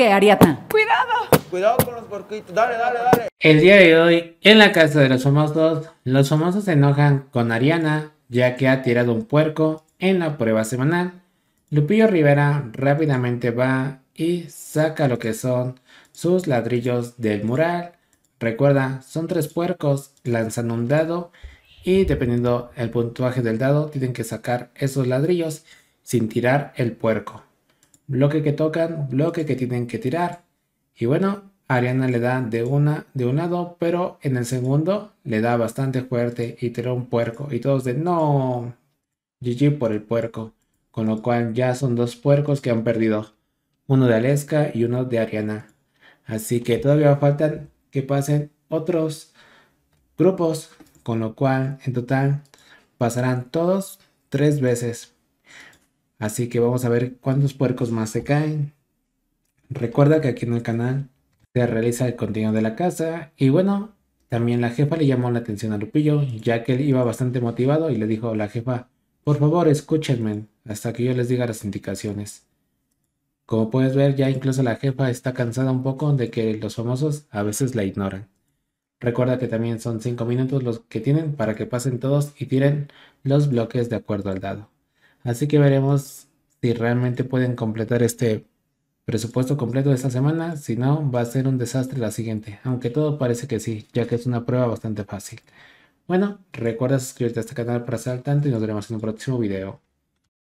Cuidado. Cuidado con los porquitos. Dale, dale, dale. El día de hoy, en la casa de los famosos, los famosos se enojan con Ariana, ya que ha tirado un puerco en la prueba semanal. Lupillo Rivera rápidamente va y saca lo que son sus ladrillos del mural. Recuerda, son tres puercos, lanzan un dado y dependiendo el puntuaje del dado tienen que sacar esos ladrillos sin tirar el puerco bloque que tocan, bloque que tienen que tirar. Y bueno, Ariana le da de, una, de un lado, pero en el segundo le da bastante fuerte y tiró un puerco. Y todos de no, GG por el puerco. Con lo cual ya son dos puercos que han perdido. Uno de Aleska y uno de Ariana. Así que todavía faltan que pasen otros grupos. Con lo cual en total pasarán todos tres veces. Así que vamos a ver cuántos puercos más se caen. Recuerda que aquí en el canal se realiza el contenido de la casa. Y bueno, también la jefa le llamó la atención a Lupillo, ya que él iba bastante motivado y le dijo a la jefa, por favor escúchenme hasta que yo les diga las indicaciones. Como puedes ver, ya incluso la jefa está cansada un poco de que los famosos a veces la ignoran. Recuerda que también son 5 minutos los que tienen para que pasen todos y tiren los bloques de acuerdo al dado. Así que veremos si realmente pueden completar este presupuesto completo de esta semana, si no, va a ser un desastre la siguiente, aunque todo parece que sí, ya que es una prueba bastante fácil. Bueno, recuerda suscribirte a este canal para estar al tanto y nos veremos en un próximo video.